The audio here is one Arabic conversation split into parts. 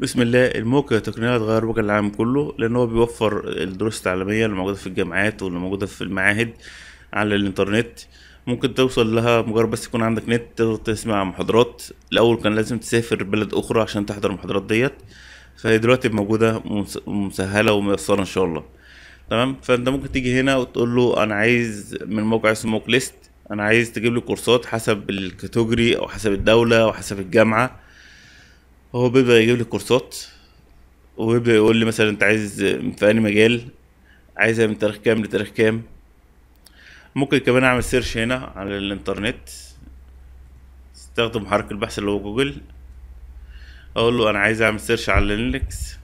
بسم الله الموك تقنية هتغير وجه العام كله لان هو بيوفر الدروس التعليمية اللي موجودة في الجامعات واللي موجودة في المعاهد على الانترنت ممكن توصل لها مجرد بس يكون عندك نت تقدر تسمع محاضرات الاول كان لازم تسافر بلد اخرى عشان تحضر المحاضرات ديت فهي دلوقتي موجودة ومسهلة وميسرة ان شاء الله تمام فانت ممكن تيجي هنا وتقول له انا عايز من موقع اسمه موك ليست انا عايز تجيب لي كورسات حسب الكاتيجوري او حسب الدولة او حسب الجامعة هو بيبدا يجيب لي كورسات ويبدا يقول لي مثلا انت عايز في اي مجال عايزها من تاريخ كام لتاريخ كام ممكن كمان اعمل سيرش هنا على الانترنت استخدم محرك البحث اللي هو جوجل اقول له انا عايز اعمل سيرش على لينكس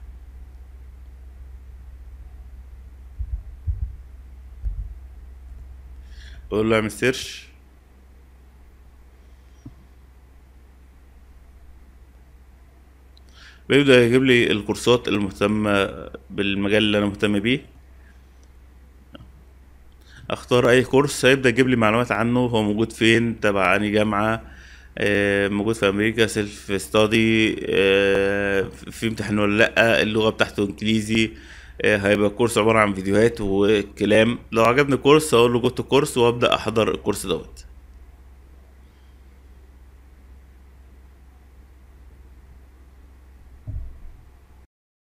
اقول له اعمل سيرش بيبدأ يجيب لي الكورسات المهتمة بالمجال اللي أنا مهتم بيه اختار اي كورس هيبدا يجيب لي معلومات عنه هو موجود فين تبع اني جامعه آه، موجود في امريكا سيلف ستادي آه، في امتحان ولا لا اللغه بتاعته انجليزي آه، هيبقى الكورس عباره عن فيديوهات وكلام لو عجبني الكورس هقول له جبت الكورس وابدا احضر الكورس دوت